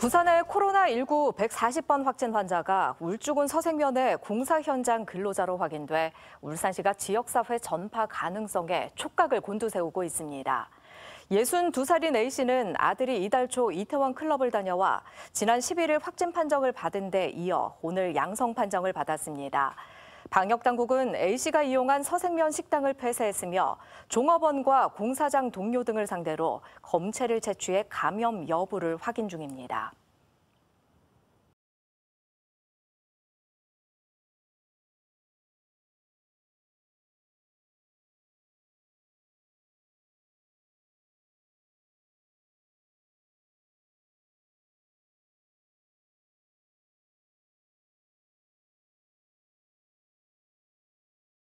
부산의 코로나19 140번 확진 환자가 울주군 서생면의 공사 현장 근로자로 확인돼 울산시가 지역사회 전파 가능성에 촉각을 곤두세우고 있습니다. 62살인 A씨는 아들이 이달 초 이태원 클럽을 다녀와 지난 11일 확진 판정을 받은 데 이어 오늘 양성 판정을 받았습니다. 방역당국은 A씨가 이용한 서생면 식당을 폐쇄했으며 종업원과 공사장 동료 등을 상대로 검체를 채취해 감염 여부를 확인 중입니다.